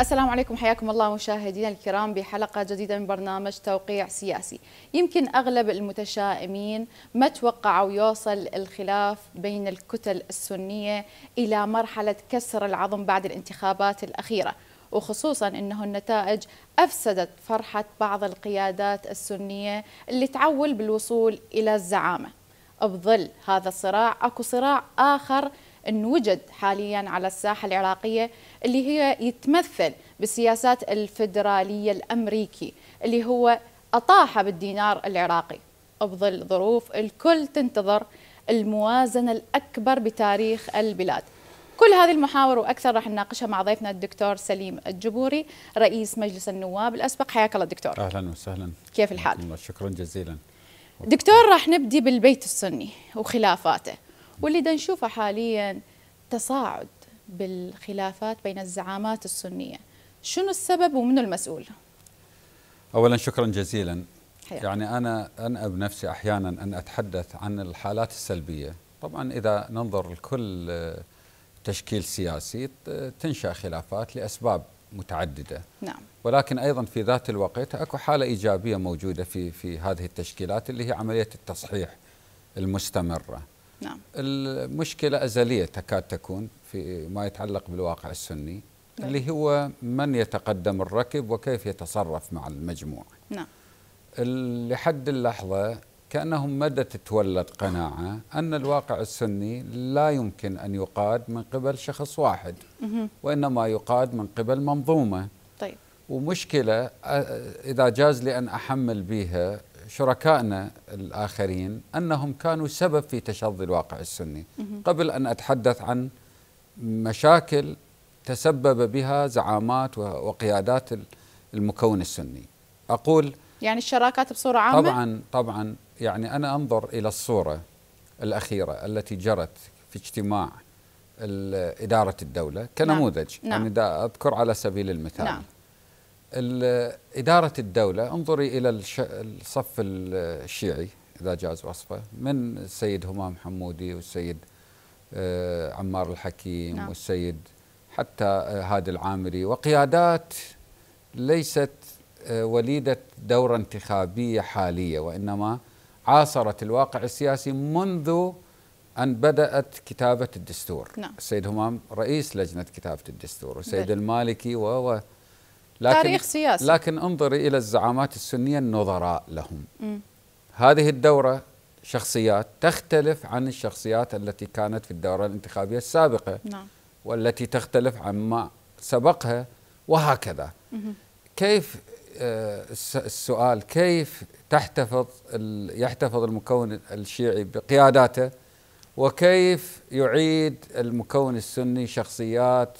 السلام عليكم حياكم الله مشاهدينا الكرام بحلقة جديدة من برنامج توقيع سياسي يمكن أغلب المتشائمين ما توقعوا يوصل الخلاف بين الكتل السنية إلى مرحلة كسر العظم بعد الانتخابات الأخيرة وخصوصا انه النتائج افسدت فرحه بعض القيادات السنيه اللي تعول بالوصول الى الزعامه. بظل هذا الصراع اكو صراع اخر نوجد حاليا على الساحة العراقية اللي هي يتمثل بالسياسات الفدرالية الأمريكي اللي هو أطاح بالدينار العراقي بظل ظروف الكل تنتظر الموازنة الأكبر بتاريخ البلاد كل هذه المحاور واكثر راح نناقشها مع ضيفنا الدكتور سليم الجبوري رئيس مجلس النواب الاسبق حياك الله دكتور اهلا وسهلا كيف الحال شكرا جزيلا دكتور راح نبدي بالبيت السني وخلافاته واللي دا نشوفه حاليا تصاعد بالخلافات بين الزعامات السنية شنو السبب ومنو المسؤول؟ أولا شكرا جزيلا حياتي. يعني أنا أنأب نفسي أحيانا أن أتحدث عن الحالات السلبية طبعا إذا ننظر لكل تشكيل سياسي تنشأ خلافات لأسباب متعددة نعم. ولكن أيضا في ذات الوقت أكو حالة إيجابية موجودة في, في هذه التشكيلات اللي هي عملية التصحيح المستمرة نعم. المشكلة أزلية تكاد تكون في ما يتعلق بالواقع السني نعم. اللي هو من يتقدم الركب وكيف يتصرف مع المجموع نعم. لحد اللحظة كأنهم مدى تتولد قناعة أن الواقع السني لا يمكن أن يقاد من قبل شخص واحد وإنما يقاد من قبل منظومة طيب. ومشكلة إذا جاز لي أن أحمل بها شركائنا الآخرين أنهم كانوا سبب في تشظي الواقع السني قبل أن أتحدث عن مشاكل تسبب بها زعامات وقيادات المكون السني أقول يعني الشراكات بصورة عامة؟ طبعا طبعا يعني أنا أنظر إلى الصورة الأخيرة التي جرت في اجتماع إدارة الدولة كنموذج نعم. نعم. يعني أذكر على سبيل المثال نعم. إدارة الدولة انظري إلى الصف الشيعي إذا جاز وصفه من السيد همام حمودي والسيد آه، عمار الحكيم نعم. والسيد حتى آه، هادي العامري وقيادات ليست آه، وليدة دورة انتخابية حالية وإنما عاصرت الواقع السياسي منذ أن بدأت كتابة الدستور نعم. السيد همام رئيس لجنة كتابة الدستور والسيد المالكي و لكن تاريخ سياسي لكن انظري إلى الزعامات السنية النظراء لهم م. هذه الدورة شخصيات تختلف عن الشخصيات التي كانت في الدورة الانتخابية السابقة نعم. والتي تختلف عما سبقها وهكذا م. كيف آه، السؤال كيف تحتفظ يحتفظ المكون الشيعي بقياداته وكيف يعيد المكون السني شخصيات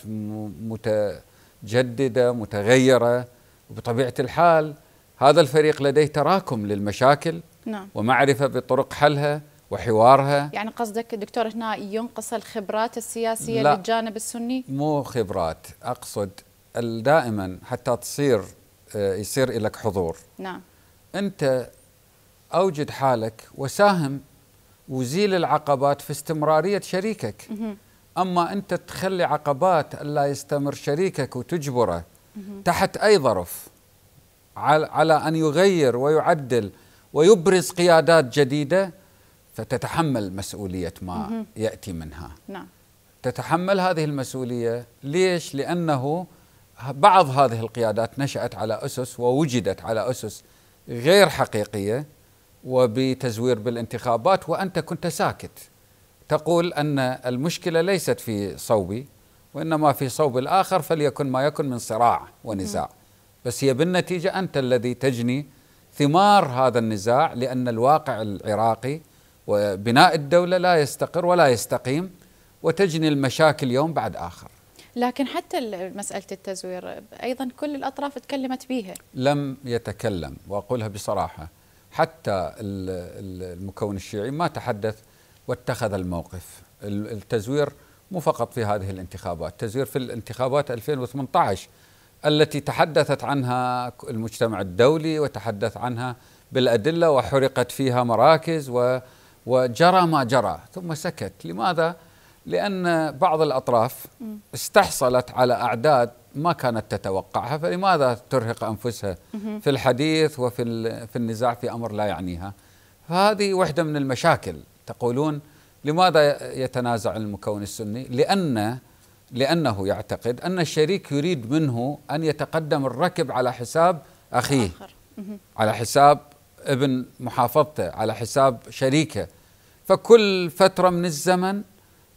متـ متجدده متغيره وبطبيعه الحال هذا الفريق لديه تراكم للمشاكل نعم. ومعرفه بطرق حلها وحوارها يعني قصدك دكتور هنا ينقص الخبرات السياسيه لا للجانب السني؟ مو خبرات اقصد دائما حتى تصير آه، يصير لك حضور نعم انت اوجد حالك وساهم وزيل العقبات في استمراريه شريكك مه. أما أنت تخلي عقبات ألا يستمر شريكك وتجبره تحت أي ظرف على أن يغير ويعدل ويبرز قيادات جديدة فتتحمل مسؤولية ما يأتي منها نعم. تتحمل هذه المسؤولية ليش؟ لأنه بعض هذه القيادات نشأت على أسس ووجدت على أسس غير حقيقية وبتزوير بالانتخابات وأنت كنت ساكت تقول أن المشكلة ليست في صوبي وإنما في صوب الآخر فليكن ما يكن من صراع ونزاع بس هي بالنتيجة أنت الذي تجني ثمار هذا النزاع لأن الواقع العراقي وبناء الدولة لا يستقر ولا يستقيم وتجني المشاكل يوم بعد آخر لكن حتى مسألة التزوير أيضا كل الأطراف تكلمت بها لم يتكلم وأقولها بصراحة حتى المكون الشيعي ما تحدث واتخذ الموقف التزوير مو فقط في هذه الانتخابات تزوير في الانتخابات 2018 التي تحدثت عنها المجتمع الدولي وتحدث عنها بالأدلة وحرقت فيها مراكز و وجرى ما جرى ثم سكت لماذا؟ لأن بعض الأطراف استحصلت على أعداد ما كانت تتوقعها فلماذا ترهق أنفسها في الحديث وفي في النزاع في أمر لا يعنيها فهذه وحدة من المشاكل تقولون لماذا يتنازع المكون السني؟ لأن لأنه يعتقد أن الشريك يريد منه أن يتقدم الركب على حساب أخيه على حساب ابن محافظته على حساب شريكه فكل فترة من الزمن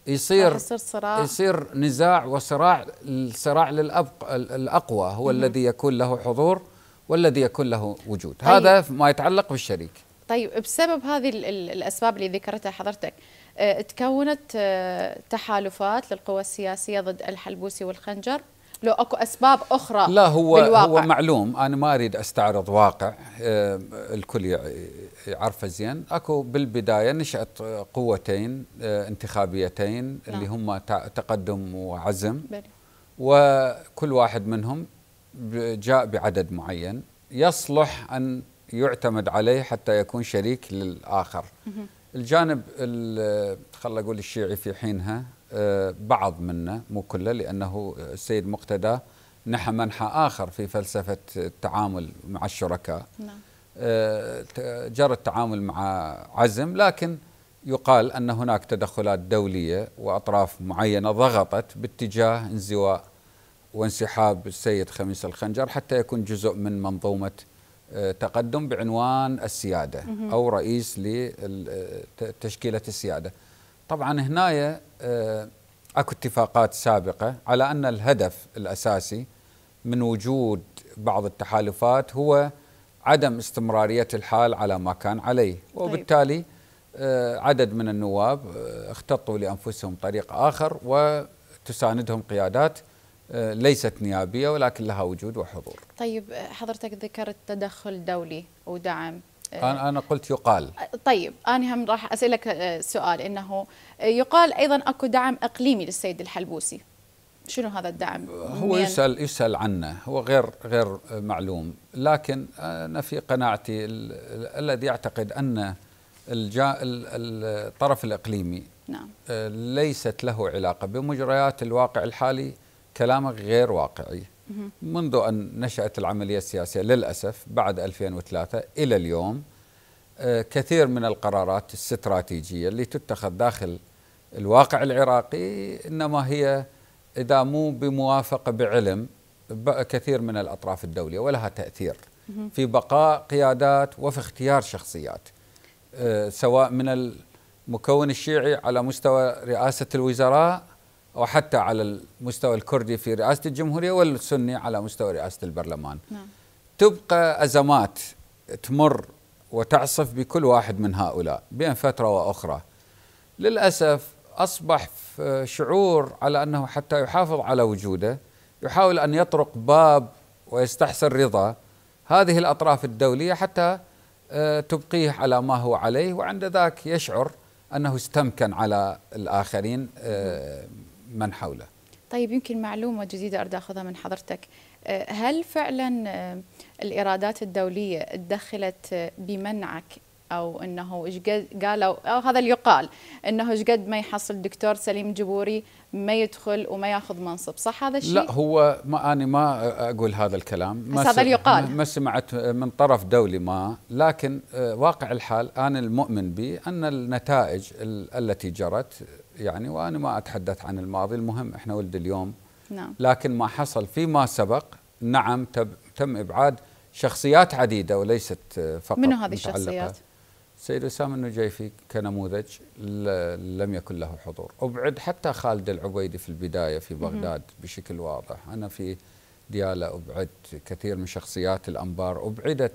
يصير يصير, صراع. يصير نزاع وصراع الصراع للأقوى هو الذي يكون له حضور والذي يكون له وجود طيب. هذا ما يتعلق بالشريك طيب بسبب هذه الاسباب اللي ذكرتها حضرتك آه، تكونت آه، تحالفات للقوى السياسيه ضد الحلبوسي والخنجر لو اكو اسباب اخرى لا هو بالواقع. هو معلوم انا ما اريد استعرض واقع آه، الكل يعرفه زين اكو بالبدايه نشات قوتين انتخابيتين نعم. اللي هم تقدم وعزم وكل واحد منهم جاء بعدد معين يصلح ان يعتمد عليه حتى يكون شريك للآخر الجانب خل أقول الشيعي في حينها آه، بعض منه مو كله لأنه السيد مقتدى نحى منحى آخر في فلسفة التعامل مع الشركاء نعم. آه، جرى التعامل مع عزم لكن يقال أن هناك تدخلات دولية وأطراف معينة ضغطت باتجاه انزواء وانسحاب السيد خميس الخنجر حتى يكون جزء من منظومة آه، تقدم بعنوان السيادة أو رئيس لتشكيلة السيادة طبعا هنا آه، أكو اتفاقات سابقة على أن الهدف الأساسي من وجود بعض التحالفات هو عدم استمرارية الحال على ما كان عليه طيب. وبالتالي آه، عدد من النواب اختطوا لأنفسهم طريق آخر وتساندهم قيادات ليست نيابية ولكن لها وجود وحضور طيب حضرتك ذكرت تدخل دولي ودعم آه، أنا أنا قلت يقال آه، طيب أنا هم راح أسألك آه، سؤال إنه يقال أيضا أكو دعم إقليمي للسيد الحلبوسي شنو هذا الدعم؟ هو يسأل يسأل عنه هو غير غير معلوم لكن أنا في قناعتي الذي يعتقد أن الجا الطرف الإقليمي نعم ليست له علاقة بمجريات الواقع الحالي كلامك غير واقعي منذ أن نشأت العملية السياسية للأسف بعد 2003 إلى اليوم آه، كثير من القرارات الاستراتيجية اللي تتخذ داخل الواقع العراقي إنما هي إذا مو بموافقة بعلم كثير من الأطراف الدولية ولها تأثير في بقاء قيادات وفي اختيار شخصيات آه، سواء من المكون الشيعي على مستوى رئاسة الوزراء وحتى على المستوى الكردي في رئاسة الجمهورية والسني على مستوى رئاسة البرلمان نعم. تبقى أزمات تمر وتعصف بكل واحد من هؤلاء بين فترة وأخرى للأسف أصبح شعور على أنه حتى يحافظ على وجوده يحاول أن يطرق باب ويستحسن رضا هذه الأطراف الدولية حتى آه، تبقيه على ما هو عليه وعند ذاك يشعر أنه استمكن على الآخرين آه، من حوله طيب يمكن معلومة جديدة أريد أخذها من حضرتك آه، هل فعلا آه، الإيرادات الدولية دخلت آه، بمنعك أو أنه قالوا أو هذا اللي يقال أنه إيش قد ما يحصل دكتور سليم جبوري ما يدخل وما ياخذ منصب صح هذا الشيء؟ لا هو ما أنا ما أقول هذا الكلام ما هذا اللي يقال ما سمعت من طرف دولي ما لكن واقع الحال أنا المؤمن به أن النتائج التي جرت يعني وانا ما اتحدث عن الماضي المهم احنا ولد اليوم نعم. لكن ما حصل فيما سبق نعم تم ابعاد شخصيات عديده وليست فقط من هذه الشخصيات؟ سيد اسامه النجيفي كنموذج لم يكن له حضور أبعد حتى خالد العبيدي في البداية في بغداد بشكل واضح أنا في ديالى أبعد كثير من شخصيات الأنبار أبعدت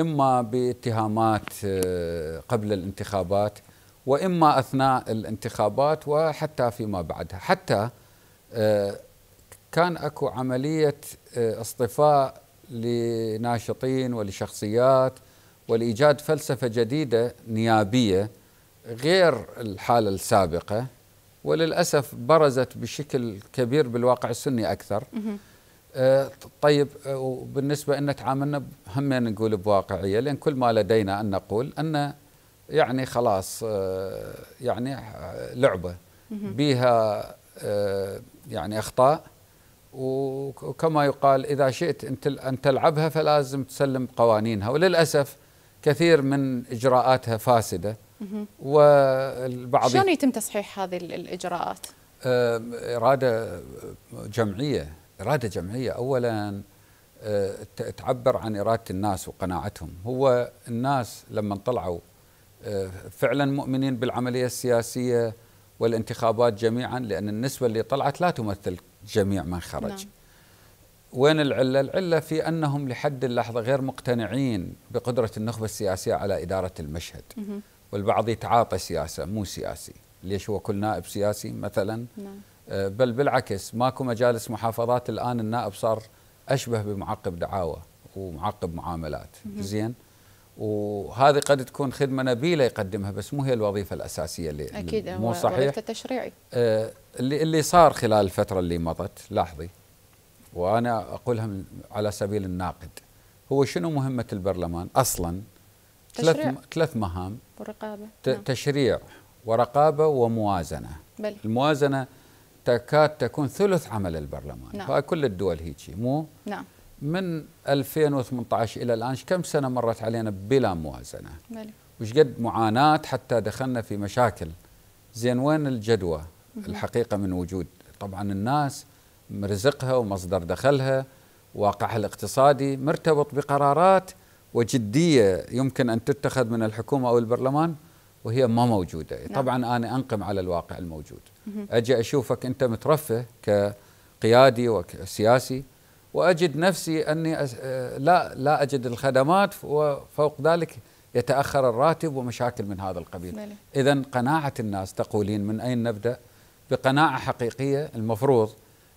إما باتهامات آه، قبل الانتخابات واما اثناء الانتخابات وحتى فيما بعدها حتى آه، كان اكو عمليه آه، اصطفاء لناشطين ولشخصيات ولايجاد فلسفه جديده نيابيه غير الحاله السابقه وللاسف برزت بشكل كبير بالواقع السني اكثر آه، طيب وبالنسبه ان تعاملنا هم نقول بواقعيه لان كل ما لدينا ان نقول ان يعني خلاص آه، يعني آه، لعبه بها آه، يعني اخطاء وكما يقال اذا شئت ان تلعبها فلازم تسلم قوانينها وللاسف كثير من اجراءاتها فاسده والبعض شلون يتم تصحيح هذه الاجراءات؟ اراده جمعيه اراده جمعيه اولا تعبر عن اراده الناس وقناعتهم هو الناس لما طلعوا فعلا مؤمنين بالعملية السياسية والانتخابات جميعا لأن النسبة اللي طلعت لا تمثل جميع من خرج نعم. وين العلة؟ العلة في أنهم لحد اللحظة غير مقتنعين بقدرة النخبة السياسية على إدارة المشهد مه. والبعض يتعاطى سياسة مو سياسي ليش هو كل نائب سياسي مثلا نعم. آه، بل بالعكس ماكو مجالس محافظات الآن النائب صار أشبه بمعقب دعاوى ومعقب معاملات مه. زين وهذه قد تكون خدمه نبيله يقدمها بس مو هي الوظيفه الاساسيه اللي اكيد مو صحيح التشريعي تشريعي آه اللي اللي صار خلال الفتره اللي مضت لاحظي وانا اقولها على سبيل الناقد هو شنو مهمه البرلمان اصلا ثلاث ثلاث مهام ورقابه نعم. تشريع ورقابه وموازنه بل. الموازنه تكاد تكون ثلث عمل البرلمان نعم. فكل الدول هيك مو نعم من 2018 الى الان كم سنه مرت علينا بلا موازنه وش قد معاناه حتى دخلنا في مشاكل زين وين الجدوى الحقيقه من وجود طبعا الناس مرزقها ومصدر دخلها واقعها الاقتصادي مرتبط بقرارات وجديه يمكن ان تتخذ من الحكومه او البرلمان وهي ما موجوده نعم. طبعا انا انقم على الواقع الموجود اجي اشوفك انت مترفه كقيادي وسياسي واجد نفسي اني آه، لا لا اجد الخدمات وفوق ذلك يتاخر الراتب ومشاكل من هذا القبيل اذا قناعه الناس تقولين من اين نبدا بقناعه حقيقيه المفروض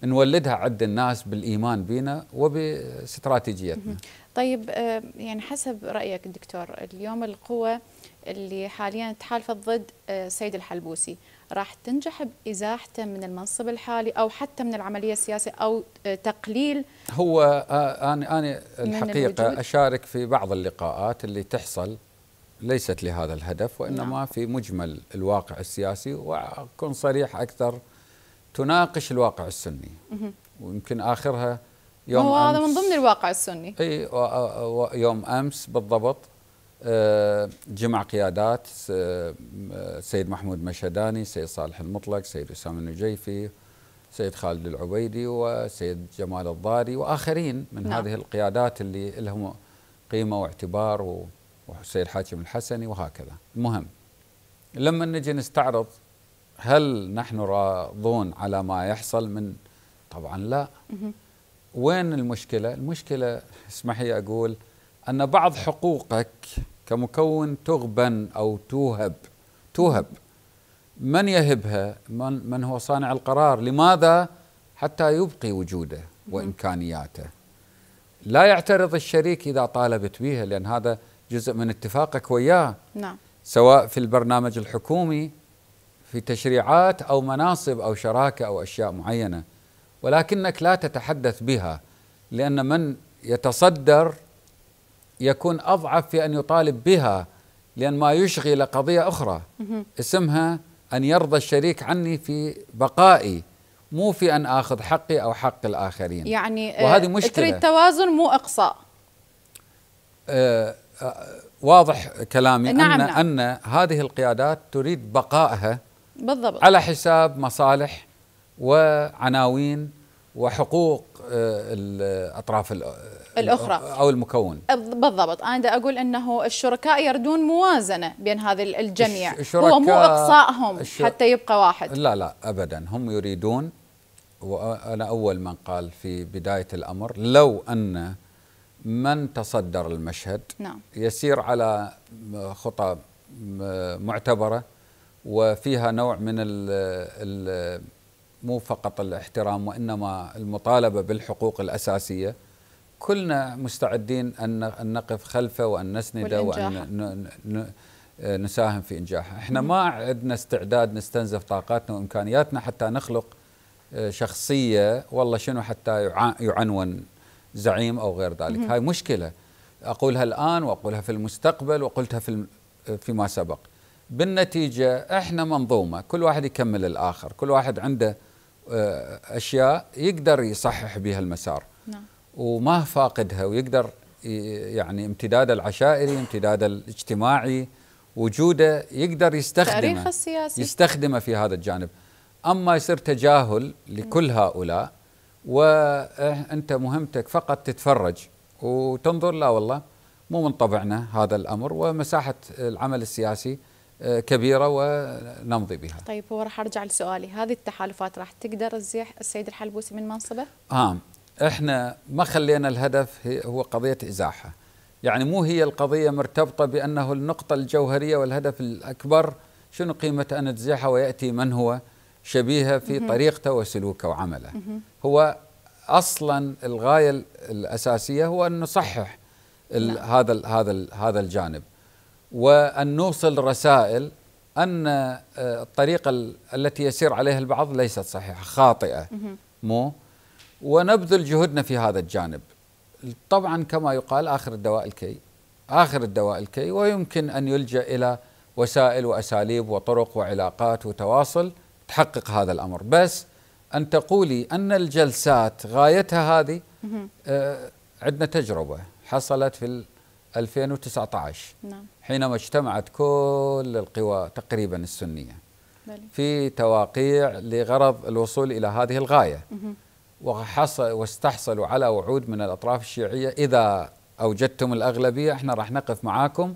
نولدها عند الناس بالايمان بنا وباستراتيجيتنا طيب آه، يعني حسب رايك دكتور اليوم القوه اللي حاليا تحالفت ضد آه، سيد الحلبوسي راح تنجح بإزاحته من المنصب الحالي أو حتى من العملية السياسية أو آه، تقليل هو آه، آه، أنا أنا الحقيقة أشارك في بعض اللقاءات اللي تحصل ليست لهذا الهدف وإنما نعم. في مجمل الواقع السياسي وأكون صريح أكثر تناقش الواقع السني ويمكن آخرها يوم هو هذا من ضمن الواقع السني اي يوم امس بالضبط جمع قيادات سيد محمود مشهداني سيد صالح المطلق سيد أسامة النجيفي سيد خالد العبيدي وسيد جمال الضاري وآخرين من نعم. هذه القيادات اللي لهم قيمة واعتبار وسيد حاتم الحسني وهكذا المهم لما نجي نستعرض هل نحن راضون على ما يحصل من طبعا لا وين المشكلة المشكلة اسمحي أقول أن بعض حقوقك كمكون تغبن أو توهب توهب من يهبها من, من هو صانع القرار لماذا حتى يبقي وجوده وإمكانياته لا يعترض الشريك إذا طالبت بها لأن هذا جزء من اتفاقك وياه نعم. سواء في البرنامج الحكومي في تشريعات أو مناصب أو شراكة أو أشياء معينة ولكنك لا تتحدث بها لأن من يتصدر يكون أضعف في أن يطالب بها لأن ما يشغل قضية أخرى اسمها أن يرضى الشريك عني في بقائي مو في أن أخذ حقي أو حق الآخرين يعني آه، وهذه مشكلة تريد توازن مو إقصاء آه،, آه واضح كلامي نعم أن, نعم. أن هذه القيادات تريد بقائها بالضبط على حساب مصالح وعناوين وحقوق آه، الاطراف آه، الاخرى او المكون بالضبط انا دا اقول انه الشركاء يردون موازنه بين هذا الجميع هو مو اقصائهم الشر... حتى يبقى واحد لا لا ابدا هم يريدون وانا اول من قال في بدايه الامر لو ان من تصدر المشهد نعم. يسير على خطى معتبره وفيها نوع من ال مو فقط الاحترام وانما المطالبه بالحقوق الاساسيه كلنا مستعدين ان نقف خلفه وان نسنده وان آه، نساهم في انجاحه، احنا ما عندنا استعداد نستنزف طاقاتنا وامكانياتنا حتى نخلق آه، شخصيه والله شنو حتى يعنون زعيم او غير ذلك، هاي مشكله اقولها الان واقولها في المستقبل وقلتها في فيما سبق. بالنتيجه احنا منظومه، كل واحد يكمل الاخر، كل واحد عنده آه، اشياء يقدر يصحح بها المسار نعم. وما فاقدها ويقدر يعني امتداد العشائري امتداد الاجتماعي وجوده يقدر يستخدمه السياسي يستخدمه في هذا الجانب اما يصير تجاهل لكل نعم. هؤلاء وانت إيه، مهمتك فقط تتفرج وتنظر لا والله مو من طبعنا هذا الامر ومساحه العمل السياسي كبيرة ونمضي بها طيب هو راح أرجع لسؤالي هذه التحالفات راح تقدر تزيح السيد الحلبوسي من منصبه؟ آه احنا ما خلينا الهدف هو قضية إزاحة يعني مو هي القضية مرتبطة بأنه النقطة الجوهرية والهدف الأكبر شنو قيمة أن تزيحه ويأتي من هو شبيهه في طريقته وسلوكه وعمله هو اصلا الغايه الاساسيه هو ان نصحح نعم. هذا هذا هذا الجانب وأن نوصل رسائل أن آه، الطريقة التي يسير عليها البعض ليست صحيحة خاطئة مو ونبذل جهدنا في هذا الجانب طبعا كما يقال آخر الدواء الكي آخر الدواء الكي ويمكن أن يلجأ إلى وسائل وأساليب وطرق وعلاقات وتواصل تحقق هذا الأمر بس أن تقولي أن الجلسات غايتها هذه آه، عندنا تجربة حصلت في 2019 نعم حينما اجتمعت كل القوى تقريبا السنية في تواقيع لغرض الوصول إلى هذه الغاية وحصل واستحصلوا على وعود من الأطراف الشيعية إذا أوجدتم الأغلبية احنا راح نقف معاكم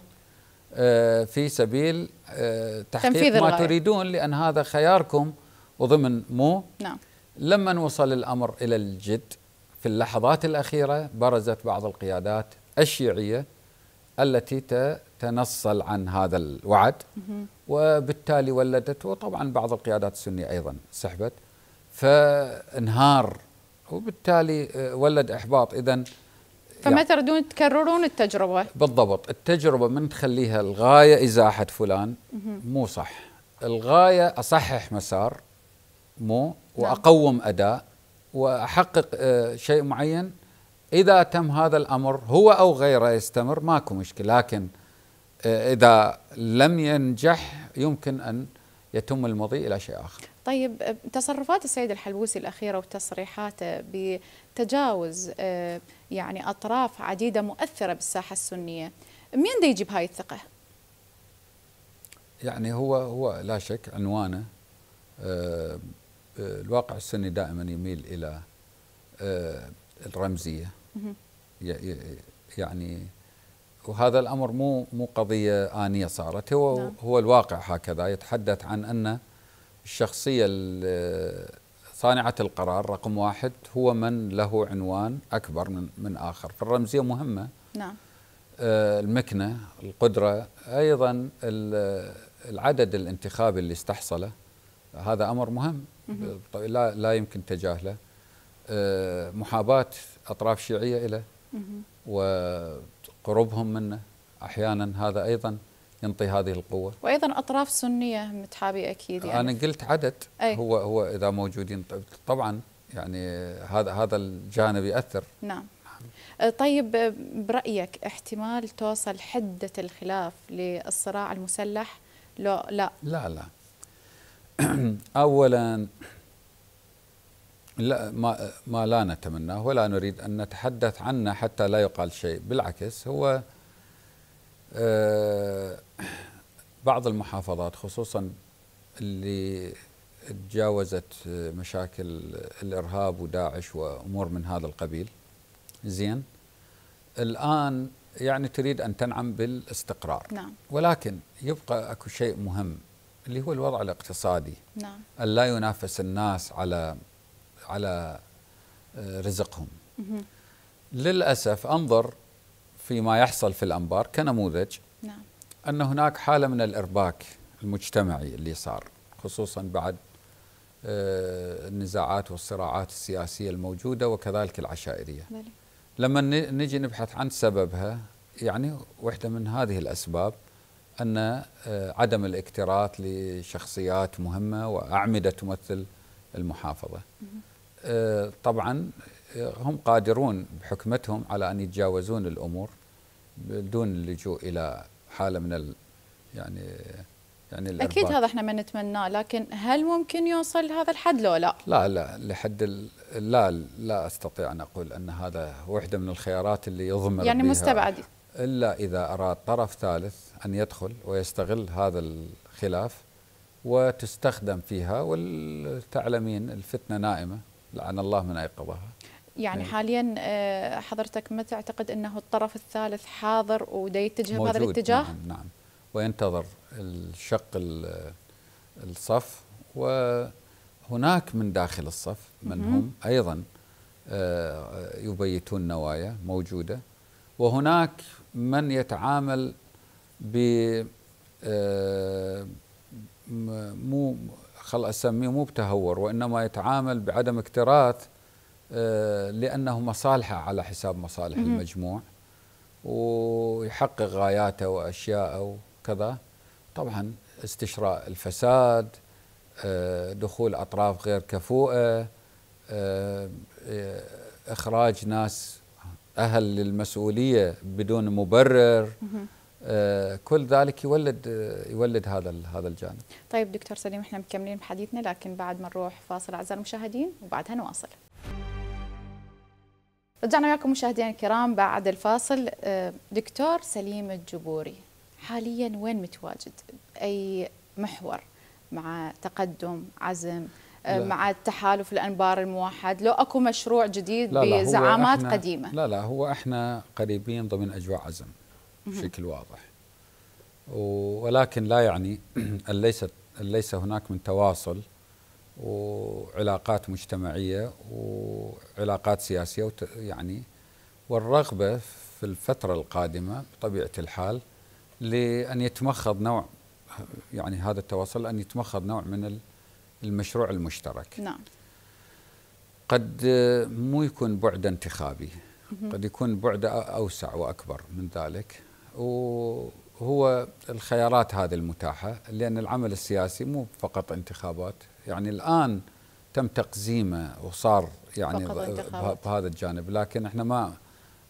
آه، في سبيل آه، تحقيق ما الغاية. تريدون لأن هذا خياركم وضمن مو نعم. لما وصل الأمر إلى الجد في اللحظات الأخيرة برزت بعض القيادات الشيعية التي تنصل عن هذا الوعد وبالتالي ولدت وطبعا بعض القيادات السنية أيضا سحبت فانهار وبالتالي آه، ولد إحباط إذا يعني فما يعني تردون تكررون التجربة بالضبط التجربة من تخليها الغاية إزاحة فلان مو صح الغاية أصحح مسار مو نعم. وأقوم أداء وأحقق آه، شيء معين إذا تم هذا الأمر هو أو غيره يستمر ماكو مشكلة لكن آه، إذا لم ينجح يمكن أن يتم المضي إلى شيء آخر طيب آه، تصرفات السيد الحلبوسي الأخيرة وتصريحاته بتجاوز آه، يعني أطراف عديدة مؤثرة بالساحة السنية مين دا يجيب هاي الثقة؟ يعني هو هو لا شك عنوانه الواقع السني دائما يميل إلى الرمزية يعني وهذا الامر مو مو قضيه انيه صارت هو نعم. هو الواقع هكذا يتحدث عن ان الشخصيه صانعه القرار رقم واحد هو من له عنوان اكبر من من اخر فالرمزيه مهمه نعم آه، المكنه القدره ايضا العدد الانتخابي اللي استحصله هذا امر مهم طيب، لا لا يمكن تجاهله آه، محاباه اطراف شيعيه له و قربهم منه احيانا هذا ايضا ينطي هذه القوه وايضا اطراف سنيه متحابي اكيد يعني انا قلت عدد أي. هو هو اذا موجودين طبعا يعني هذا هذا الجانب ياثر نعم آه، طيب آه، برايك احتمال توصل حده الخلاف للصراع المسلح لو لا لا لا اولا لا ما, ما لا نتمناه ولا نريد أن نتحدث عنه حتى لا يقال شيء بالعكس هو آه، بعض المحافظات خصوصا اللي تجاوزت مشاكل الإرهاب وداعش وأمور من هذا القبيل زين الآن يعني تريد أن تنعم بالاستقرار نعم. ولكن يبقى أكو شيء مهم اللي هو الوضع الاقتصادي نعم. أن لا ينافس الناس على على آه، رزقهم للأسف أنظر فيما يحصل في الأنبار كنموذج نعم. أن هناك حالة من الإرباك المجتمعي اللي صار خصوصا بعد آه، النزاعات والصراعات السياسية الموجودة وكذلك العشائرية لما نجي نبحث عن سببها يعني واحدة من هذه الأسباب أن آه، عدم الاكتراث لشخصيات مهمة وأعمدة تمثل المحافظة آه، طبعا آه، هم قادرون بحكمتهم على ان يتجاوزون الامور بدون اللجوء الى حاله من ال يعني يعني الأرباط. اكيد هذا احنا ما نتمناه لكن هل ممكن يوصل لهذا الحد لو لا؟ لا لا لحد لا لا استطيع ان اقول ان هذا واحده من الخيارات اللي يضمن يعني مستبعد الا اذا اراد طرف ثالث ان يدخل ويستغل هذا الخلاف وتستخدم فيها والتعلمين الفتنه نائمه لعن الله من ايقظها يعني نعم. حاليا آه، حضرتك ما تعتقد انه الطرف الثالث حاضر ودا يتجه بهذا الاتجاه؟ نعم نعم وينتظر الشق الصف وهناك من داخل الصف من هم ايضا آه، يبيتون نوايا موجوده وهناك من يتعامل ب آه، مو خل أسميه مو بتهور وإنما يتعامل بعدم اكتراث آه، لأنه مصالحه على حساب مصالح مم. المجموع ويحقق غاياته وأشياءه وكذا طبعا استشراء الفساد آه، دخول أطراف غير كفوءة آه، إخراج ناس أهل للمسؤولية بدون مبرر مم. آه، كل ذلك يولد آه، يولد هذا هذا الجانب. طيب دكتور سليم احنا مكملين بحديثنا لكن بعد ما نروح فاصل اعزائي المشاهدين وبعدها نواصل. رجعنا وياكم مشاهدينا الكرام بعد الفاصل آه، دكتور سليم الجبوري حاليا وين متواجد؟ اي محور مع تقدم عزم لا. مع التحالف الانبار الموحد لو اكو مشروع جديد لا لا بزعامات قديمه لا لا هو احنا قريبين ضمن اجواء عزم بشكل واضح ولكن لا يعني أن ليس أن ليس هناك من تواصل وعلاقات مجتمعية وعلاقات سياسية يعني والرغبة في الفترة القادمة بطبيعة الحال لأن يتمخض نوع يعني هذا التواصل أن يتمخض نوع من المشروع المشترك نعم قد مو يكون بعد انتخابي قد يكون بعد أوسع وأكبر من ذلك وهو الخيارات هذه المتاحة لأن العمل السياسي مو فقط انتخابات يعني الآن تم تقزيمه وصار يعني بهذا الجانب لكن احنا ما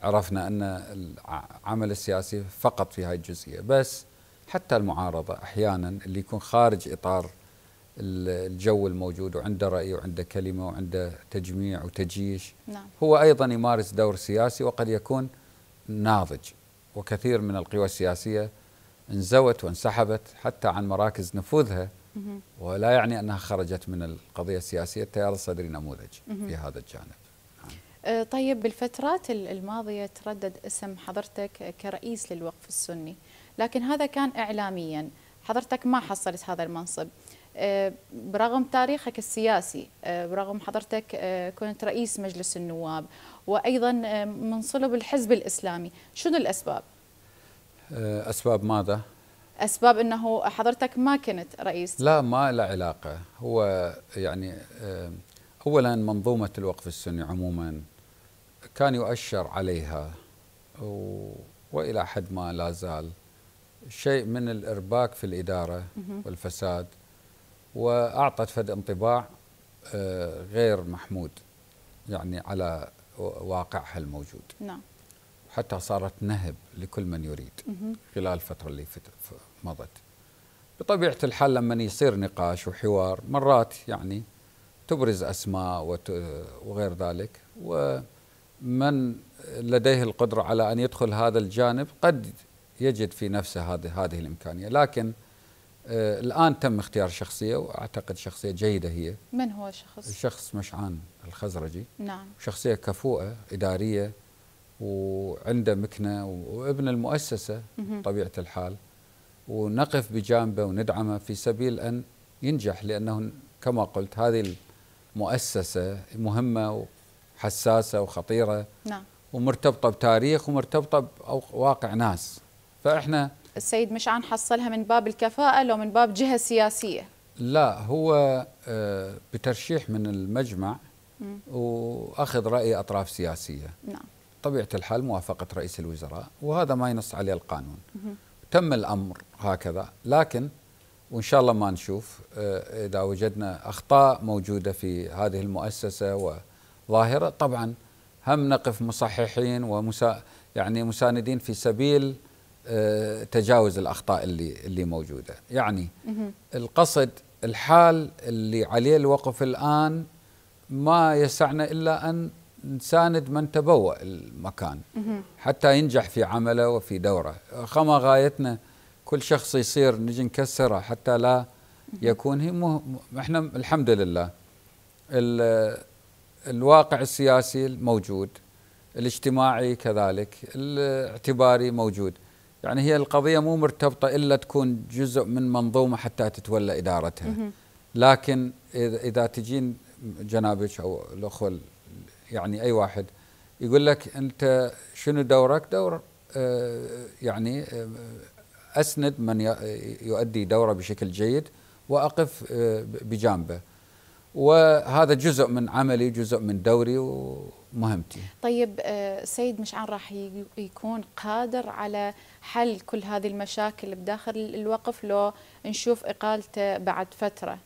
عرفنا أن العمل السياسي فقط في هاي الجزئية بس حتى المعارضة أحيانا اللي يكون خارج إطار الجو الموجود وعنده رأي وعنده كلمة وعنده تجميع وتجيش نعم. هو أيضا يمارس دور سياسي وقد يكون ناضج وكثير من القوى السياسية انزوت وانسحبت حتى عن مراكز نفوذها ولا يعني أنها خرجت من القضية السياسية التيار الصدري نموذج في هذا الجانب نعم. أه، طيب بالفترات الماضية تردد اسم حضرتك كرئيس للوقف السني لكن هذا كان إعلاميا حضرتك ما حصلت هذا المنصب آه، برغم تاريخك السياسي آه، برغم حضرتك آه، كنت رئيس مجلس النواب وأيضا من صلب الحزب الإسلامي شنو الأسباب؟ أسباب ماذا؟ أسباب أنه حضرتك ما كنت رئيس لا ما لا علاقة هو يعني أولا منظومة الوقف السني عموما كان يؤشر عليها وإلى حد ما لا زال شيء من الإرباك في الإدارة والفساد واعطت فد انطباع آه، غير محمود يعني على واقعها الموجود نعم حتى صارت نهب لكل من يريد خلال الفتره اللي مضت بطبيعه الحال لما يصير نقاش وحوار مرات يعني تبرز اسماء وغير ذلك ومن لديه القدره على ان يدخل هذا الجانب قد يجد في نفسه هذه هذه الامكانيه لكن آه، الآن تم اختيار شخصية وأعتقد شخصية جيدة هي من هو الشخص؟ الشخص مشعان الخزرجي نعم شخصية كفوءة إدارية وعنده مكنة وابن المؤسسة طبيعة الحال ونقف بجانبه وندعمه في سبيل أن ينجح لأنه كما قلت هذه المؤسسة مهمة وحساسة وخطيرة نعم ومرتبطة بتاريخ ومرتبطة بواقع ناس فإحنا السيد مشعان حصلها من باب الكفاءة لو من باب جهة سياسية لا هو آه، بترشيح من المجمع وأخذ رأي أطراف سياسية نعم طبيعة الحال موافقة رئيس الوزراء وهذا ما ينص عليه القانون تم الأمر هكذا لكن وإن شاء الله ما نشوف آه، إذا وجدنا أخطاء موجودة في هذه المؤسسة وظاهرة طبعا هم نقف مصححين ومسا يعني مساندين في سبيل آه، تجاوز الاخطاء اللي اللي موجوده يعني القصد الحال اللي عليه الوقف الان ما يسعنا الا ان نساند من تبوأ المكان حتى ينجح في عمله وفي دوره خما غايتنا كل شخص يصير نجي نكسره حتى لا يكون هي احنا الحمد لله ال... الواقع السياسي موجود الاجتماعي كذلك الاعتباري موجود يعني هي القضية مو مرتبطة إلا تكون جزء من منظومة حتى تتولى إدارتها لكن إذا تجين جنابك أو الأخوة يعني أي واحد يقول لك أنت شنو دورك دور آه، يعني آه، أسند من يؤدي دوره بشكل جيد وأقف آه، بجانبه وهذا جزء من عملي جزء من دوري و مهمتي طيب آه، سيد مشعل راح يكون قادر على حل كل هذه المشاكل بداخل الوقف لو نشوف إقالته بعد فترة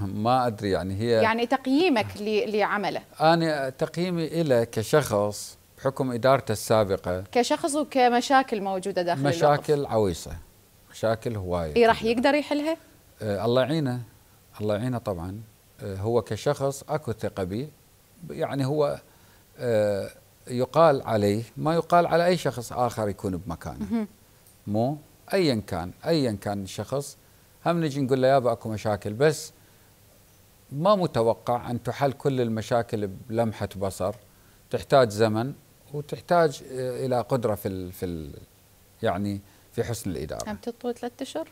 ما أدري يعني هي يعني تقييمك لعمله أنا تقييمي له كشخص بحكم إدارته السابقة كشخص وكمشاكل موجودة داخل مشاكل الوقف مشاكل عويصة مشاكل هواية راح يقدر يحلها؟ آه الله يعينه الله يعينه طبعا آه هو كشخص أكو ثقة به يعني هو آه، يقال عليه ما يقال على اي شخص اخر يكون بمكانه مو ايا كان ايا كان الشخص هم نجي نقول له يابا اكو مشاكل بس ما متوقع ان تحل كل المشاكل بلمحه بصر تحتاج زمن وتحتاج آه، الى قدره في في يعني في حسن الاداره. عم تطول ثلاث اشهر؟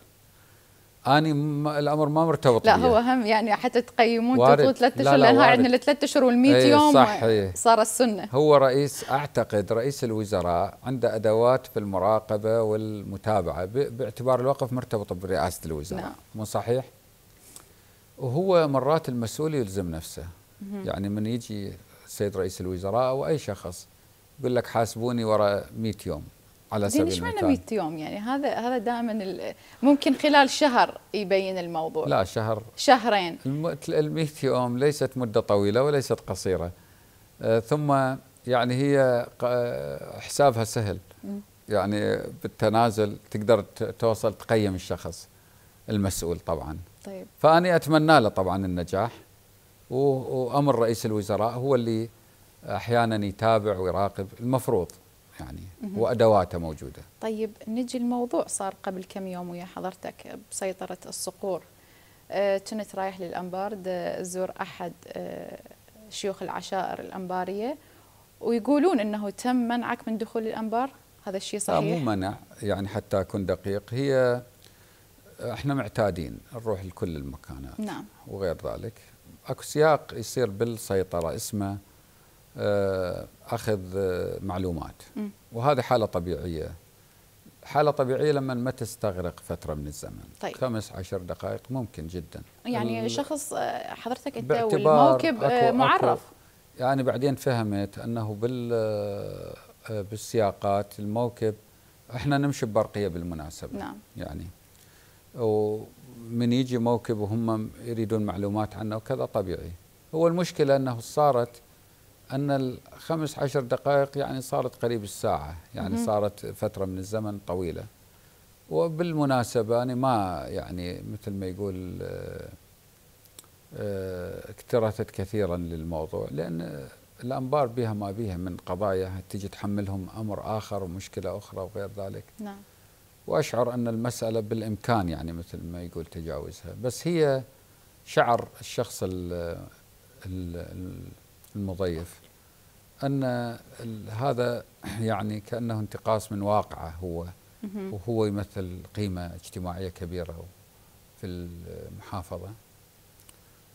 اني الامر ما مرتبط لا بيه. هو هم يعني حتى تقيمون تقول ثلاث اشهر لان عندنا يعني الثلاث اشهر وال 100 إيه، يوم صح صار السنه هو رئيس اعتقد رئيس الوزراء عنده ادوات في المراقبه والمتابعه باعتبار الوقف مرتبط برئاسه الوزراء نعم. مو صحيح؟ وهو مرات المسؤول يلزم نفسه مم. يعني من يجي سيد رئيس الوزراء او اي شخص يقول لك حاسبوني وراء 100 يوم على سبيل المثال معنى 100 يوم يعني هذا هذا دائما ممكن خلال شهر يبين الموضوع لا شهر شهرين ال 100 يوم ليست مده طويله وليست قصيره آه، ثم يعني هي آه، حسابها سهل يعني بالتنازل تقدر توصل تقيم الشخص المسؤول طبعا طيب فأنا أتمنى له طبعا النجاح وأمر رئيس الوزراء هو اللي أحيانا يتابع ويراقب المفروض يعني وادواته موجوده. طيب نجي الموضوع صار قبل كم يوم ويا حضرتك بسيطره الصقور. أه، كنت رايح للانبار ازور احد أه، شيوخ العشائر الانباريه ويقولون انه تم منعك من دخول الانبار هذا الشيء صحيح؟ مو منع يعني حتى اكون دقيق هي احنا معتادين نروح لكل المكانات نعم وغير ذلك اكو سياق يصير بالسيطره اسمه آه، اخذ آه، معلومات وهذه حاله طبيعيه حالة طبيعية لما ما تستغرق فترة من الزمن طيب. خمس عشر دقائق ممكن جدا يعني شخص آه، حضرتك أنت والموكب أكو معرف يعني بعدين فهمت أنه بال بالسياقات الموكب احنا نمشي ببرقية بالمناسبة نعم. يعني ومن يجي موكب وهم يريدون معلومات عنه وكذا طبيعي هو المشكلة أنه صارت أن الخمس عشر دقائق يعني صارت قريب الساعة يعني مم. صارت فترة من الزمن طويلة وبالمناسبة أنا ما يعني مثل ما يقول آه، آه، اكترثت كثيرا للموضوع لأن الأنبار بها ما بها من قضايا تجي تحملهم أمر آخر ومشكلة أخرى وغير ذلك نعم. وأشعر أن المسألة بالإمكان يعني مثل ما يقول تجاوزها بس هي شعر الشخص المضيف ان هذا يعني كانه انتقاص من واقعه هو وهو يمثل قيمه اجتماعيه كبيره في المحافظه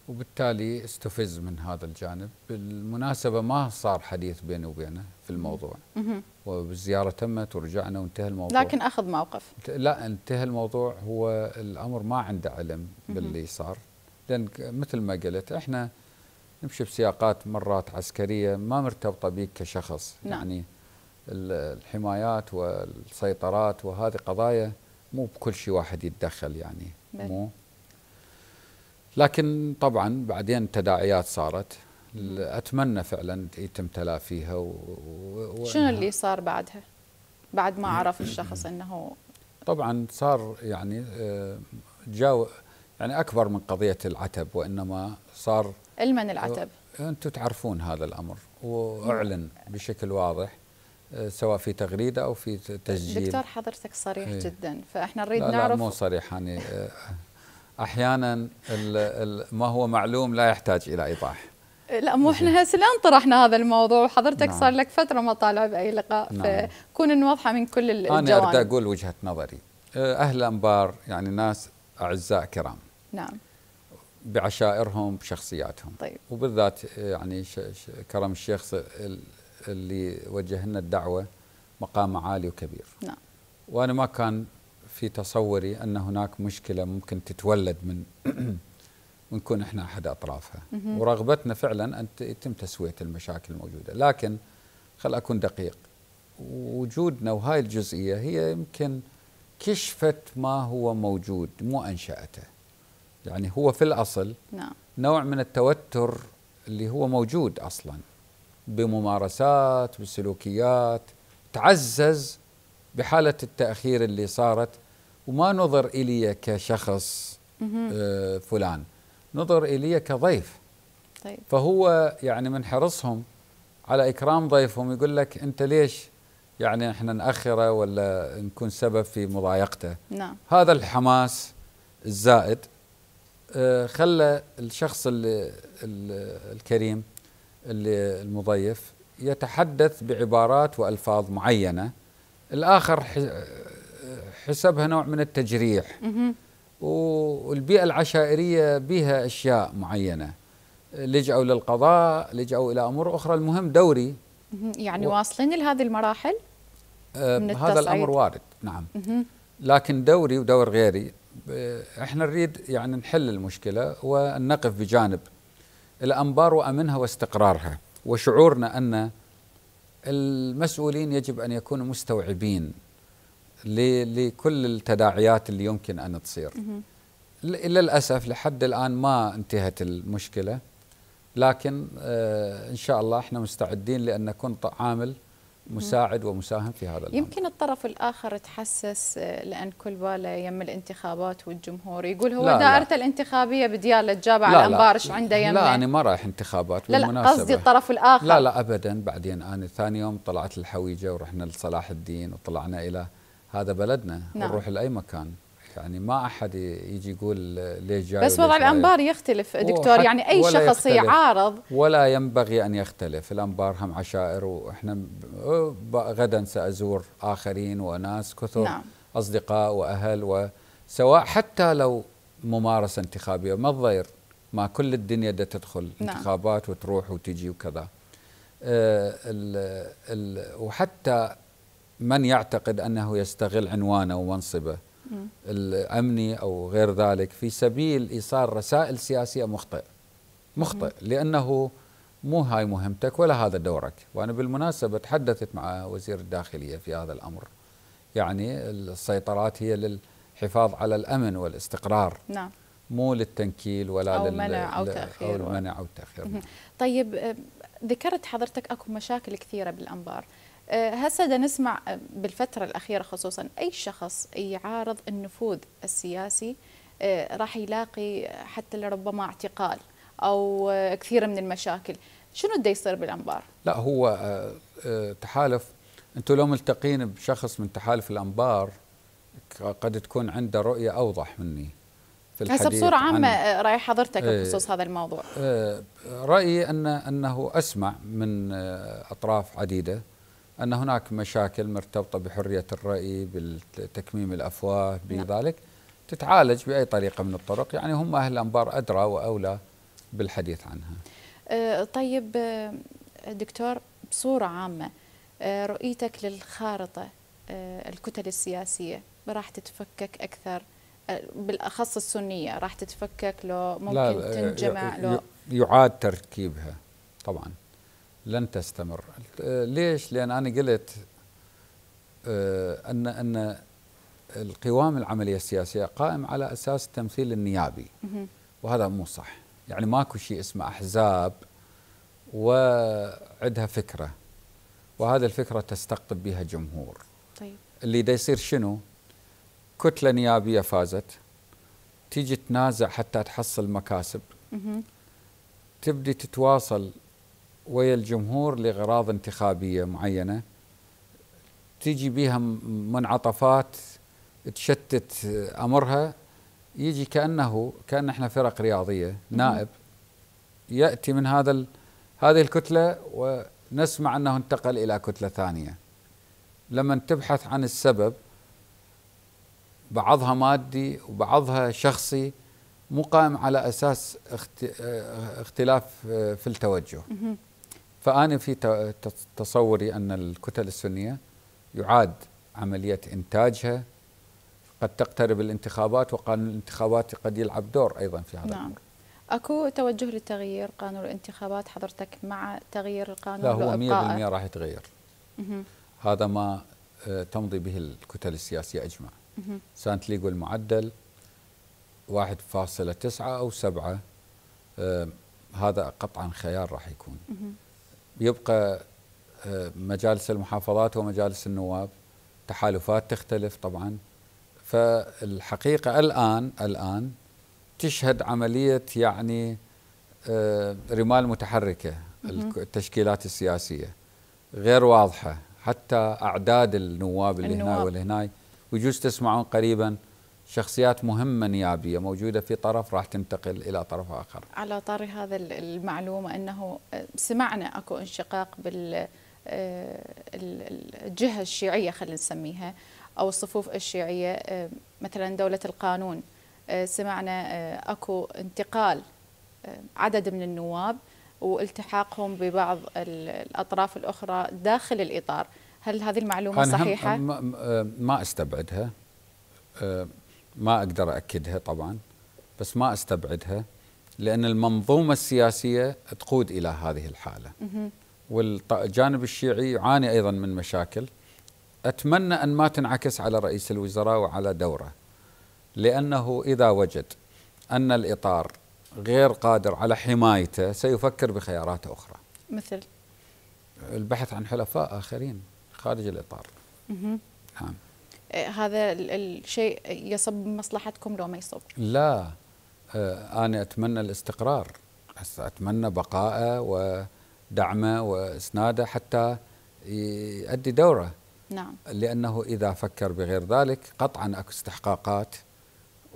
وبالتالي استفز من هذا الجانب بالمناسبة ما صار حديث بيني وبينه في الموضوع والزيارة تمت ورجعنا وانتهى الموضوع لكن أخذ موقف لا انتهى الموضوع هو الأمر ما عنده علم باللي صار لأن مثل ما قلت إحنا نمشي بسياقات مرات عسكريه ما مرتبطه بك كشخص نعم. يعني الحمايات والسيطرات وهذه قضايا مو بكل شيء واحد يتدخل يعني بل. نعم. مو لكن طبعا بعدين تداعيات صارت اتمنى فعلا يتم تلافيها و... و... شنو اللي صار بعدها؟ بعد ما عرف الشخص انه طبعا صار يعني آه، جاو يعني اكبر من قضيه العتب وانما صار المن العتب؟ انتم تعرفون هذا الامر واعلن بشكل واضح آه، سواء في تغريده او في تسجيل دكتور حضرتك صريح هي. إيه. جدا فاحنا نريد لا نعرف لا مو صريح يعني آه، احيانا ما هو معلوم لا يحتاج الى ايضاح لا مو احنا إيه. هسه الان طرحنا هذا الموضوع وحضرتك نعم. صار لك فتره ما طالع باي لقاء نعم. فكون واضحه من كل الجوانب انا اريد اقول وجهه نظري آه، اهل انبار يعني ناس اعزاء كرام نعم بعشائرهم بشخصياتهم طيب. وبالذات آه، يعني كرم الشيخ اللي وجه لنا الدعوه مقام عالي وكبير نعم وانا ما كان في تصوري ان هناك مشكله ممكن تتولد من ونكون احنا احد اطرافها ورغبتنا فعلا ان يتم تسويه المشاكل الموجوده لكن خل اكون دقيق وجودنا وهاي الجزئيه هي يمكن كشفت ما هو موجود مو انشاته يعني هو في الأصل نعم. نوع من التوتر اللي هو موجود أصلا بممارسات بسلوكيات تعزز بحالة التأخير اللي صارت وما نظر إلي كشخص آه فلان نظر إلي كضيف طيب. فهو يعني من حرصهم على إكرام ضيفهم يقول لك أنت ليش يعني احنا نأخره ولا نكون سبب في مضايقته نعم. هذا الحماس الزائد آه، خلى الشخص اللي الكريم اللي المضيف يتحدث بعبارات والفاظ معينه الاخر حسبها نوع من التجريح والبيئه العشائريه بها اشياء معينه لجأوا للقضاء لجأوا الى امور اخرى المهم دوري يعني و... واصلين لهذه المراحل آه هذا الامر وارد نعم لكن دوري ودور غيري آه، احنا نريد يعني نحل المشكله ونقف بجانب الانبار وامنها واستقرارها وشعورنا ان المسؤولين يجب ان يكونوا مستوعبين لكل التداعيات اللي يمكن ان تصير. الى الاسف لحد الان ما انتهت المشكله لكن آه، ان شاء الله احنا مستعدين لان نكون عامل مساعد ومساهم في هذا الأمر يمكن الطرف الآخر تحسس آه، لأن كل باله يم الانتخابات والجمهور يقول هو دائرته الانتخابية بديالة جاب على أنبار ايش عنده يم لا أنا ما رايح انتخابات لا لا قصدي الطرف الآخر لا لا أبدا بعدين أنا ثاني يوم طلعت الحويجة ورحنا لصلاح الدين وطلعنا إلى هذا بلدنا نعم. ونروح لأي مكان يعني ما احد يجي يقول ليش جاي بس وضع الانبار يختلف دكتور يعني اي شخص يعارض ولا ينبغي ان يختلف الانبار هم عشائر واحنا غدا سازور اخرين وناس كثر نعم. اصدقاء واهل وسواء حتى لو ممارسه انتخابيه ما تضير ما كل الدنيا دا تدخل نعم. انتخابات وتروح وتجي وكذا أه ال ال وحتى من يعتقد انه يستغل عنوانه ومنصبه الامني او غير ذلك في سبيل ايصال رسائل سياسيه مخطئ مخطئ لانه مو هاي مهمتك ولا هذا دورك وانا بالمناسبه تحدثت مع وزير الداخليه في هذا الامر يعني السيطرات هي للحفاظ على الامن والاستقرار نعم مو للتنكيل ولا أو لل... منع أو تأخير أو المنع أو التأخير طيب ذكرت حضرتك أكو مشاكل كثيرة بالأنبار هسه آه، نسمع بالفترة الأخيرة خصوصا أي شخص يعارض النفوذ السياسي آه، راح يلاقي حتى لربما اعتقال أو آه، كثير من المشاكل شنو بده يصير بالأنبار؟ لا هو تحالف أنتم لو ملتقين بشخص من تحالف الأنبار قد تكون عنده رؤية أوضح مني في الحديث هسه بصورة عامة رأي حضرتك إيه، بخصوص هذا الموضوع رأيي أن أنه أسمع من أطراف عديدة أن هناك مشاكل مرتبطة بحرية الرأي بتكميم الأفواه نعم. بذلك تتعالج بأي طريقة من الطرق يعني هم أهل الأنبار أدرى وأولى بالحديث عنها أه، طيب أه، دكتور بصورة عامة أه، رؤيتك للخارطة الكتل السياسية راح تتفكك أكثر بالأخص السنية راح تتفكك لو ممكن لا تنجمع لو يعاد تركيبها طبعاً لن تستمر ليش لان انا قلت آه، ان ان القوام العمليه السياسيه قائم على اساس التمثيل النيابي وهذا مو صح يعني ماكو شيء اسمه احزاب وعندها فكره وهذه الفكره تستقطب بها جمهور طيب اللي دا يصير شنو كتله نيابيه فازت تيجي تنازع حتى تحصل مكاسب تبدي تتواصل ويا الجمهور لغراض انتخابيه معينه تيجي بها منعطفات تشتت امرها يجي كانه كان احنا فرق رياضيه نائب ياتي من هذا هذه الكتله ونسمع انه انتقل الى كتله ثانيه لما تبحث عن السبب بعضها مادي وبعضها شخصي مو قائم على اساس اختلاف في التوجه فأنا في تصوري أن الكتل السنية يعاد عملية إنتاجها قد تقترب الانتخابات وقانون الانتخابات قد يلعب دور أيضا في هذا نعم. الأمر اكو توجه لتغيير قانون الانتخابات حضرتك مع تغيير القانون لا هو 100% راح يتغير هذا ما آه، تمضي به الكتل السياسية أجمع سانت ليغو المعدل 1.9 أو 7 آه، هذا قطعا خيار راح يكون يبقى آه، مجالس المحافظات ومجالس النواب تحالفات تختلف طبعا فالحقيقة الآن الآن تشهد عملية يعني آه، رمال متحركة التشكيلات السياسية غير واضحة حتى أعداد النواب اللي النواب. هنا واللي هناي ويجوز تسمعون قريبا شخصيات مهمة نيابية موجودة في طرف راح تنتقل إلى طرف آخر على طار هذا المعلومة أنه آه، سمعنا أكو انشقاق بال آه، الجهة الشيعية خلينا نسميها أو الصفوف الشيعية آه، مثلا دولة القانون سمعنا أكو انتقال عدد من النواب والتحاقهم ببعض الأطراف الأخرى داخل الإطار هل هذه المعلومة صحيحة؟ ما استبعدها ما اقدر اكدها طبعا بس ما استبعدها لان المنظومه السياسيه تقود الى هذه الحاله والجانب الشيعي يعاني ايضا من مشاكل اتمنى ان ما تنعكس على رئيس الوزراء وعلى دوره لانه اذا وجد ان الاطار غير قادر على حمايته سيفكر بخيارات اخرى مثل البحث عن حلفاء اخرين خارج الاطار نعم آه، هذا الشيء يصب مصلحتكم لو ما يصب لا آه، أنا أتمنى الاستقرار أتمنى بقائه ودعمه وإسناده حتى يؤدي دوره نعم لأنه إذا فكر بغير ذلك قطعا أكو استحقاقات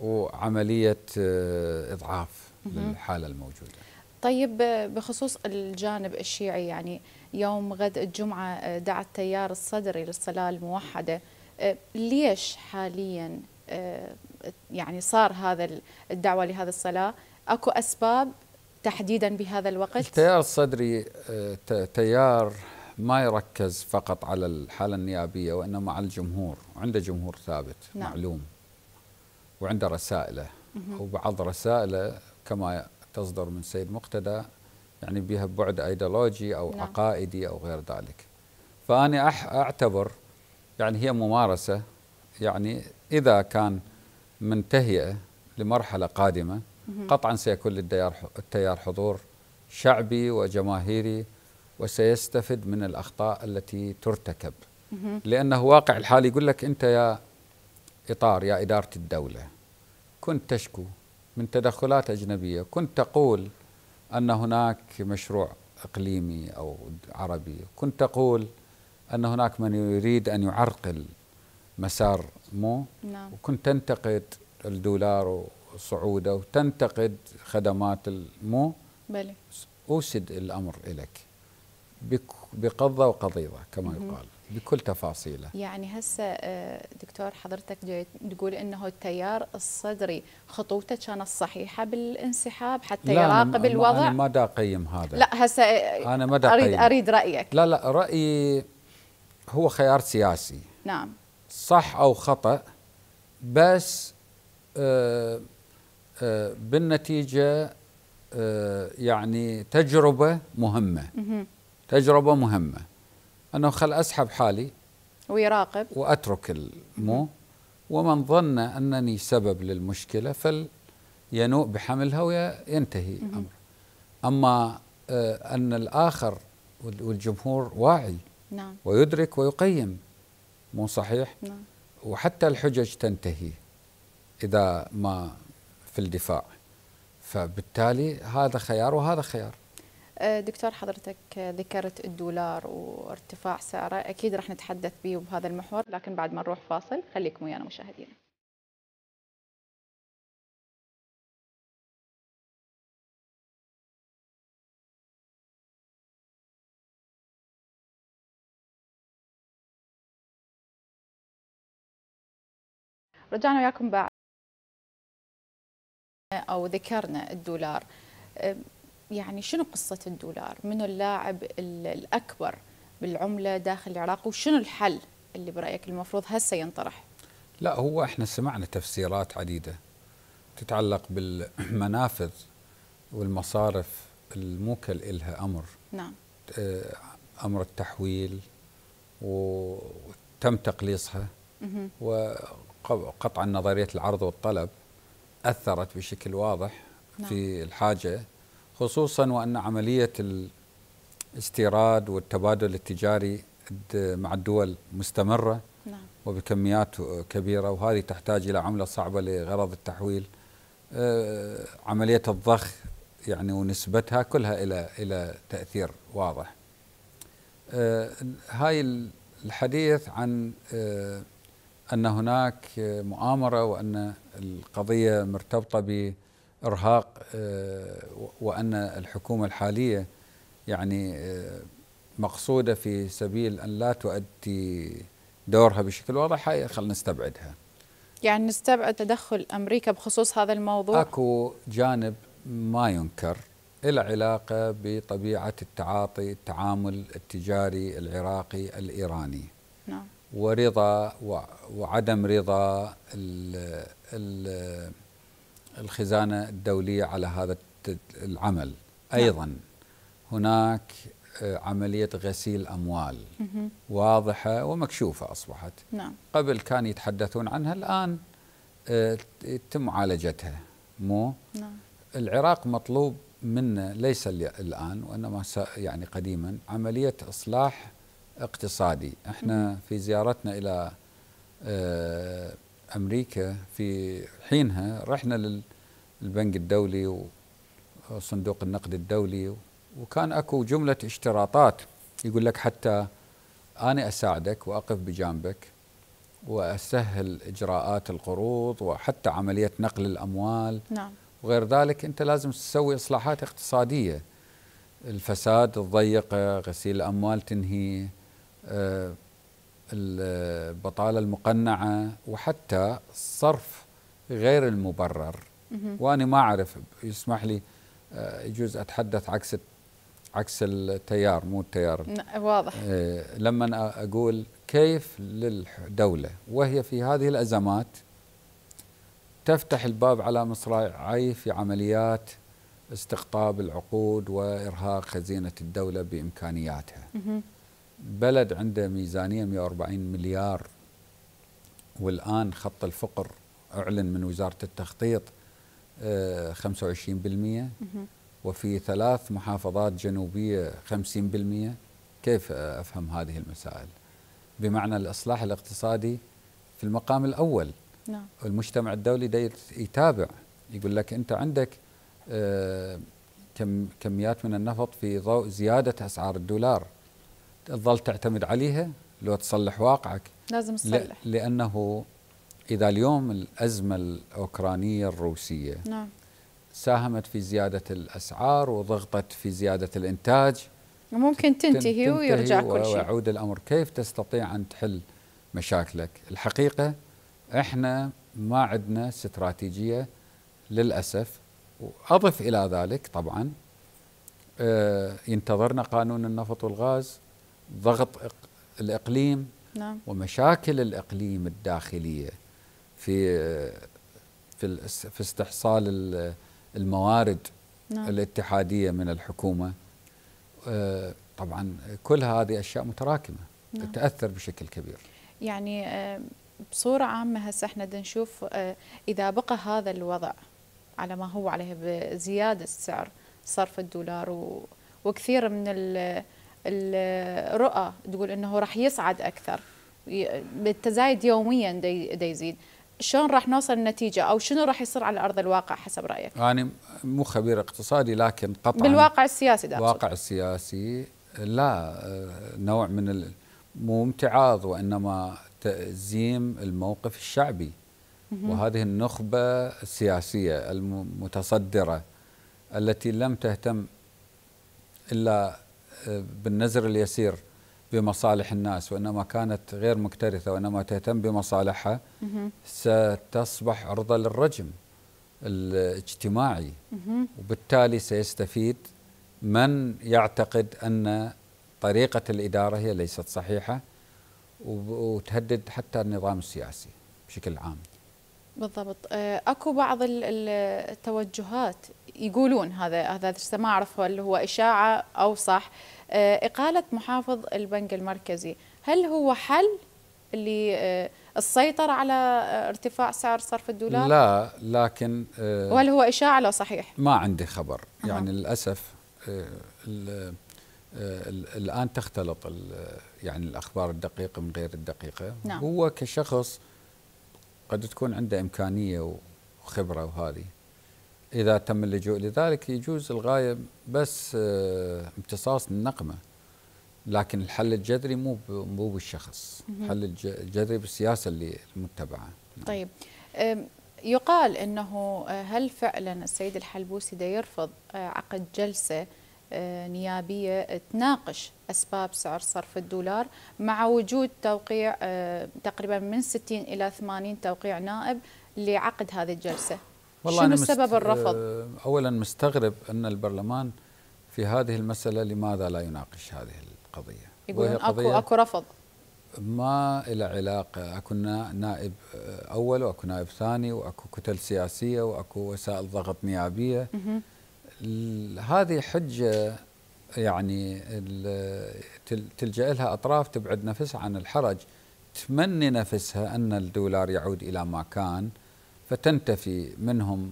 وعملية آه، إضعاف للحالة الموجودة طيب بخصوص الجانب الشيعي يعني يوم غد الجمعة دعا التيار الصدري للصلاة الموحدة آه، ليش حاليا آه، يعني صار هذا الدعوه لهذا الصلاه اكو اسباب تحديدا بهذا الوقت التيار الصدري آه، تيار ما يركز فقط على الحاله النيابيه وانما على الجمهور عنده جمهور ثابت نعم. معلوم وعنده رسائله وبعض رسائله كما تصدر من سيد مقتدى يعني بها بعد ايديولوجي او نعم. عقائدي او غير ذلك فانا اعتبر يعني هي ممارسة يعني إذا كان منتهية لمرحلة قادمة قطعا سيكون للتيار حضور شعبي وجماهيري وسيستفد من الأخطاء التي ترتكب لأنه واقع الحال يقول لك أنت يا إطار يا إدارة الدولة كنت تشكو من تدخلات أجنبية كنت تقول أن هناك مشروع إقليمي أو عربي كنت تقول أن هناك من يريد أن يعرقل مسار مو نعم. وكنت تنتقد الدولار وصعوده وتنتقد خدمات المو بلي. أوسد الأمر إليك بقضة وقضيضة كما يقال بكل تفاصيله يعني هسه آه، دكتور حضرتك جاي تقول انه التيار الصدري خطوته كانت صحيحه بالانسحاب حتى يراقب الوضع لا انا ما دا اقيم هذا لا هسه آه، انا ما دا اريد اريد رايك لا لا رايي هو خيار سياسي نعم صح أو خطأ بس آه، آه، بالنتيجة آه، يعني تجربة مهمة تجربة مهمة أنه خل أسحب حالي ويراقب وأترك المو ومن ظن أنني سبب للمشكلة فل ينوء بحملها وينتهي الامر أما أن الآخر والجمهور واعي نعم. ويدرك ويقيم مو صحيح نعم. وحتى الحجج تنتهي إذا ما في الدفاع فبالتالي هذا خيار وهذا خيار أه، دكتور حضرتك ذكرت الدولار وارتفاع سعره أكيد راح نتحدث به بهذا المحور لكن بعد ما نروح فاصل خليكم ويانا مشاهدينا رجعنا وياكم بعد او ذكرنا الدولار يعني شنو قصه الدولار؟ منو اللاعب الاكبر بالعمله داخل العراق وشنو الحل اللي برايك المفروض هسه ينطرح؟ لا هو احنا سمعنا تفسيرات عديده تتعلق بالمنافذ والمصارف الموكل إلها أمر نعم أه، أمر التحويل وتم تقليصها مه. قطعا نظريه العرض والطلب اثرت بشكل واضح نعم. في الحاجه خصوصا وان عمليه الاستيراد والتبادل التجاري مع الدول مستمره نعم. وبكميات كبيره وهذه تحتاج الى عمله صعبه لغرض التحويل آه، عمليه الضخ يعني ونسبتها كلها الى الى تاثير واضح آه، هاي الحديث عن آه، ان هناك مؤامره وان القضيه مرتبطه بارهاق آه، وان الحكومه الحاليه يعني آه، مقصوده في سبيل ان لا تؤدي دورها بشكل واضح هاي خلينا نستبعدها. يعني نستبعد تدخل امريكا بخصوص هذا الموضوع؟ اكو جانب ما ينكر إلى علاقه بطبيعه التعاطي، التعامل التجاري العراقي الايراني. نعم. ورضا وعدم رضا ال الخزانة الدولية على هذا العمل نعم. أيضا هناك آه، عملية غسيل أموال واضحة ومكشوفة أصبحت نعم. قبل كان يتحدثون عنها الآن يتم آه، معالجتها مو نعم. العراق مطلوب منا ليس الآن وإنما يعني قديما عملية إصلاح اقتصادي احنا في زيارتنا الى آه، امريكا في حينها رحنا للبنك الدولي وصندوق النقد الدولي وكان اكو جمله اشتراطات يقول لك حتى انا اساعدك واقف بجانبك واسهل اجراءات القروض وحتى عمليه نقل الاموال نعم وغير ذلك انت لازم تسوي اصلاحات اقتصاديه الفساد الضيقه غسيل الاموال تنهيه آه، البطالة المقنعة وحتى الصرف غير المبرر وأنا ما أعرف يسمح لي آه، يجوز أتحدث عكس عكس التيار مو التيار واضح آه، لما أقول كيف للدولة وهي في هذه الأزمات تفتح الباب على مصراعي في عمليات استقطاب العقود وإرهاق خزينة الدولة بإمكانياتها بلد عنده ميزانية 140 مليار والآن خط الفقر أعلن من وزارة التخطيط 25% آه، وفي ثلاث محافظات جنوبية 50% كيف أفهم هذه المسائل بمعنى الإصلاح الاقتصادي في المقام الأول نعم. المجتمع الدولي دا يتابع يقول لك أنت عندك آه، كم كميات من النفط في ضوء زيادة أسعار الدولار تظل تعتمد عليها لو تصلح واقعك لازم تصلح لأنه إذا اليوم الأزمة الأوكرانية الروسية نعم. ساهمت في زيادة الأسعار وضغطت في زيادة الإنتاج ممكن تنتهي ويرجع كل شيء ويعود الأمر كيف تستطيع أن تحل مشاكلك الحقيقة إحنا ما عندنا استراتيجية للأسف وأضف إلى ذلك طبعا آه، ينتظرنا قانون النفط والغاز ضغط الإقليم نعم. ومشاكل الإقليم الداخلية في في في استحصال الموارد نعم. الاتحادية من الحكومة آه، طبعا كل هذه أشياء متراكمة نعم. تتأثر بشكل كبير يعني آه، بصورة عامة هسه احنا نشوف آه، إذا بقى هذا الوضع على ما هو عليه بزيادة سعر صرف الدولار وكثير من الرؤى تقول انه راح يصعد اكثر بالتزايد يوميا دا يزيد شلون راح نوصل النتيجة أو شنو راح يصير على أرض الواقع حسب رأيك؟ أنا يعني مو خبير اقتصادي لكن قطعا بالواقع السياسي ده الواقع السياسي لا نوع من مو امتعاض وإنما تأزيم الموقف الشعبي وهذه النخبة السياسية المتصدرة التي لم تهتم إلا بالنزر اليسير بمصالح الناس وإنما كانت غير مكترثة وإنما تهتم بمصالحها ستصبح عرضة للرجم الاجتماعي وبالتالي سيستفيد من يعتقد أن طريقة الإدارة هي ليست صحيحة وتهدد حتى النظام السياسي بشكل عام بالضبط آه، اكو بعض التوجهات يقولون هذا هذا ما اعرف هل هو اشاعه او صح آه، اقاله محافظ البنك المركزي هل هو حل للسيطره آه، على آه، ارتفاع سعر صرف الدولار لا لكن وهل هو اشاعه لا صحيح ما عندي خبر يعني أه. للاسف الان تختلط يعني الاخبار الدقيقه من غير الدقيقه نعم. هو كشخص قد تكون عنده امكانيه وخبره وهذه إذا تم اللجوء لذلك يجوز الغاية بس آه، امتصاص النقمة لكن الحل الجذري مو مو بالشخص الحل الجذري بالسياسة اللي المتبعة نعم. طيب يقال أنه آه، هل فعلا السيد الحلبوسي ده يرفض آه، عقد جلسة نيابية تناقش أسباب سعر صرف الدولار مع وجود توقيع تقريبا من 60 إلى 80 توقيع نائب لعقد هذه الجلسة والله شنو سبب الرفض؟ آه، أولا مستغرب أن البرلمان في هذه المسألة لماذا لا يناقش هذه القضية يقولون أكو, أكو رفض ما إلى علاقة أكو نائب آه، أول وأكو نائب ثاني وأكو كتل سياسية وأكو وسائل ضغط نيابية هذه حجة يعني تلجأ لها أطراف تبعد نفسها عن الحرج تمني نفسها أن الدولار يعود إلى ما كان فتنتفي منهم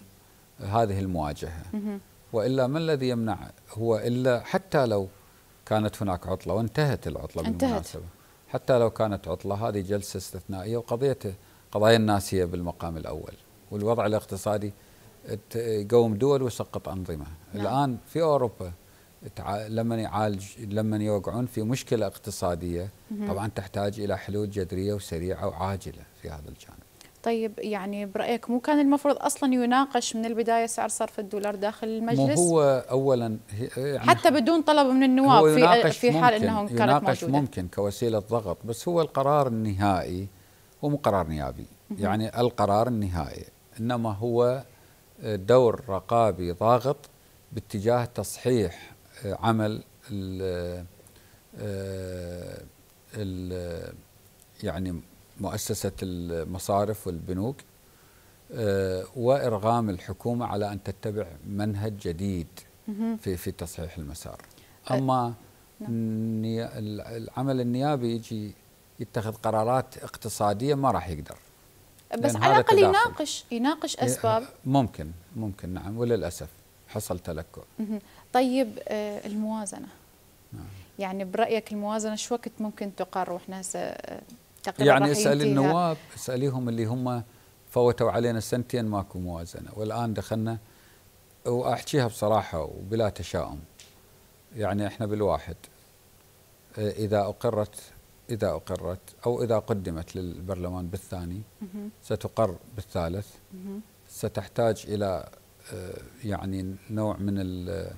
هذه المواجهة وإلا ما الذي يمنع هو إلا حتى لو كانت هناك عطلة وانتهت العطلة انتهت. بالمناسبة حتى لو كانت عطلة هذه جلسة استثنائية وقضية قضايا الناس هي بالمقام الأول والوضع الاقتصادي يقوم دول ويسقط أنظمة نعم. الآن في أوروبا لما يعالج لما يوقعون في مشكله اقتصاديه طبعا تحتاج الى حلول جذريه وسريعه وعاجله في هذا الجانب طيب يعني برايك مو كان المفروض اصلا يناقش من البدايه سعر صرف الدولار داخل المجلس؟ مو هو اولا يعني حتى بدون طلب من النواب في في حال انهم كانت يناقش موجودة. ممكن كوسيله ضغط بس هو القرار النهائي هو مو قرار نيابي يعني القرار النهائي انما هو دور رقابي ضاغط باتجاه تصحيح عمل ال آه، ال يعني مؤسسة المصارف والبنوك آه، وإرغام الحكومة على أن تتبع منهج جديد في في تصحيح المسار أما نعم. العمل النيابي يجي يتخذ قرارات اقتصادية ما راح يقدر بس على الأقل يناقش يناقش إيه، أسباب ممكن ممكن نعم وللأسف حصل تلكؤ طيب آه، الموازنة نعم. يعني برأيك الموازنة شو وقت ممكن تقر واحنا هسه تقريبا يعني اسال النواب اساليهم اللي هم فوتوا علينا سنتين ماكو موازنه والان دخلنا واحكيها بصراحه وبلا تشاؤم يعني احنا بالواحد اذا اقرت اذا اقرت او اذا قدمت للبرلمان بالثاني ستقر بالثالث ستحتاج الى يعني نوع من ال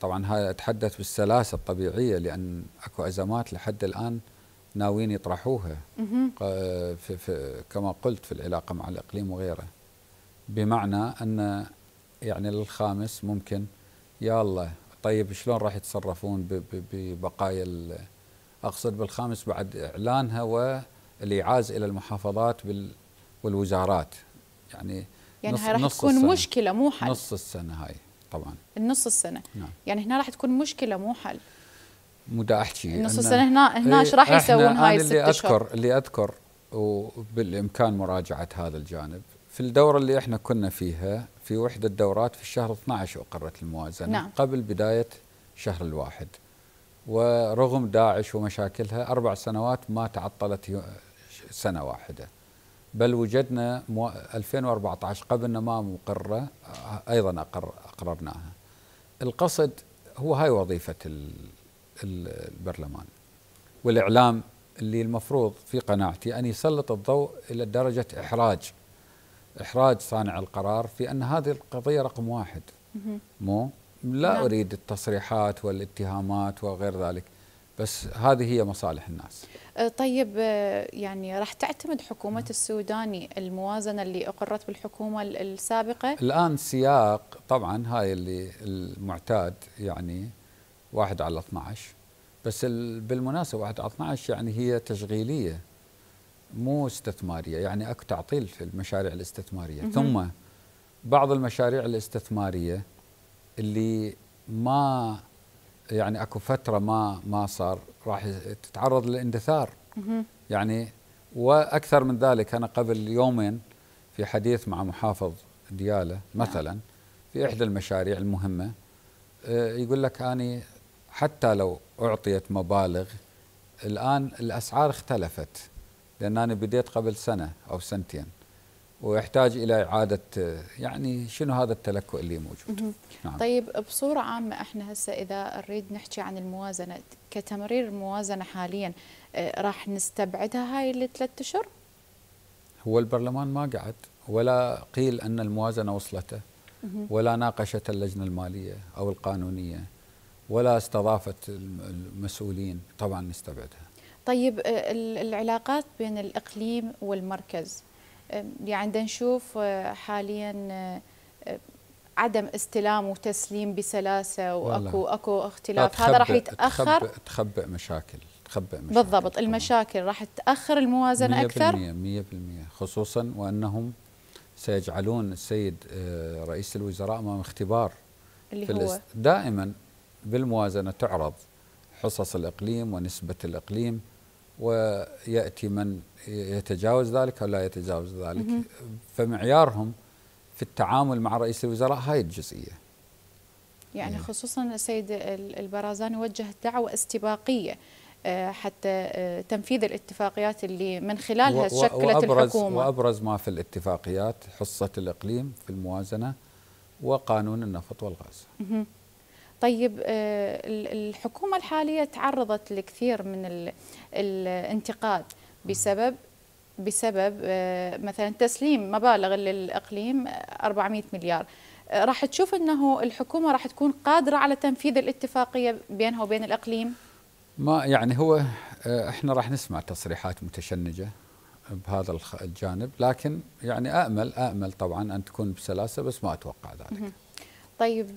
طبعا هذا اتحدث بالسلاسه الطبيعيه لان اكو ازمات لحد الان ناويين يطرحوها في في كما قلت في العلاقه مع الاقليم وغيره بمعنى ان يعني الخامس ممكن يا الله طيب شلون راح يتصرفون ببقايا اقصد بالخامس بعد اعلانها والايعاز الى المحافظات والوزارات يعني يعني هاي راح نص تكون السنة. مشكله مو حل نص السنه هاي طبعا النص السنه نعم. يعني هنا راح تكون مشكله مو حل دا احكي نص السنه هنا هنا ايش راح يسوون هاي الست اللي اذكر اللي اذكر وبالامكان مراجعه هذا الجانب في الدوره اللي احنا كنا فيها في وحده دورات في الشهر 12 اقرت الموازنه نعم. قبل بدايه شهر الواحد ورغم داعش ومشاكلها اربع سنوات ما تعطلت سنه واحده بل وجدنا 2014 قبل ما مقره ايضا أقر اقررناها القصد هو هاي وظيفه البرلمان والإعلام اللي المفروض في قناعتي أن يسلط الضوء إلى درجة إحراج إحراج صانع القرار في أن هذه القضية رقم واحد مو لا نعم. أريد التصريحات والاتهامات وغير ذلك بس هذه هي مصالح الناس أه، طيب أه، يعني راح تعتمد حكومة السوداني الموازنة اللي أقرت بالحكومة السابقة الآن سياق طبعا هاي اللي المعتاد يعني واحد على 12 بس بالمناسبة واحد على 12 يعني هي تشغيلية مو استثمارية يعني أكو تعطيل في المشاريع الاستثمارية مهم. ثم بعض المشاريع الاستثمارية اللي ما يعني اكو فتره ما ما صار راح تتعرض للاندثار يعني واكثر من ذلك انا قبل يومين في حديث مع محافظ دياله نعم. مثلا في احدى المشاريع المهمه آه، يقول لك اني حتى لو أعطيت مبالغ الآن الأسعار اختلفت لأن أنا بديت قبل سنة أو سنتين ويحتاج إلى إعادة يعني شنو هذا التلكؤ اللي موجود نعم. طيب بصورة عامة إحنا هسه إذا نريد نحكي عن الموازنة كتمرير الموازنة حاليا آه، راح نستبعدها هاي الثلاث أشهر هو البرلمان ما قعد ولا قيل أن الموازنة وصلته ولا ناقشت اللجنة المالية أو القانونية ولا استضافت المسؤولين طبعا نستبعدها طيب آه، العلاقات بين الاقليم والمركز يعني نشوف آه، حاليا آه، عدم استلام وتسليم بسلاسه واكو اكو اختلاف هذا راح يتاخر تخبئ, تخبئ مشاكل تخبئ مشاكل بالضبط طبعاً. المشاكل راح تاخر الموازنه 100% اكثر 100% خصوصا وانهم سيجعلون السيد رئيس الوزراء امام اختبار اللي هو دائما بالموازنة تعرض حصص الإقليم ونسبة الإقليم ويأتي من يتجاوز ذلك أو لا يتجاوز ذلك فمعيارهم في التعامل مع رئيس الوزراء هاي الجزئية يعني إيه. خصوصا السيد البرازاني وجه دعوة استباقية آه، حتى آه، تنفيذ الاتفاقيات اللي من خلالها شكلت وأبرز الحكومة وأبرز ما في الاتفاقيات حصة الإقليم في الموازنة وقانون النفط والغاز طيب آه، الحكومة الحالية تعرضت لكثير من الانتقاد بسبب بسبب آه، مثلا تسليم مبالغ للإقليم 400 مليار آه، راح تشوف أنه الحكومة راح تكون قادرة على تنفيذ الاتفاقية بينها وبين الإقليم ما يعني هو احنا راح نسمع تصريحات متشنجة بهذا الجانب لكن يعني أأمل أأمل طبعا أن تكون بسلاسة بس ما أتوقع ذلك طيب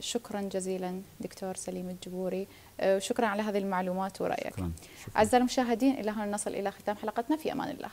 شكرا جزيلا دكتور سليم الجبوري وشكرا على هذه المعلومات ورأيك شكرا. شكرا. أعزائي المشاهدين إلى هنا نصل إلى ختام حلقتنا في أمان الله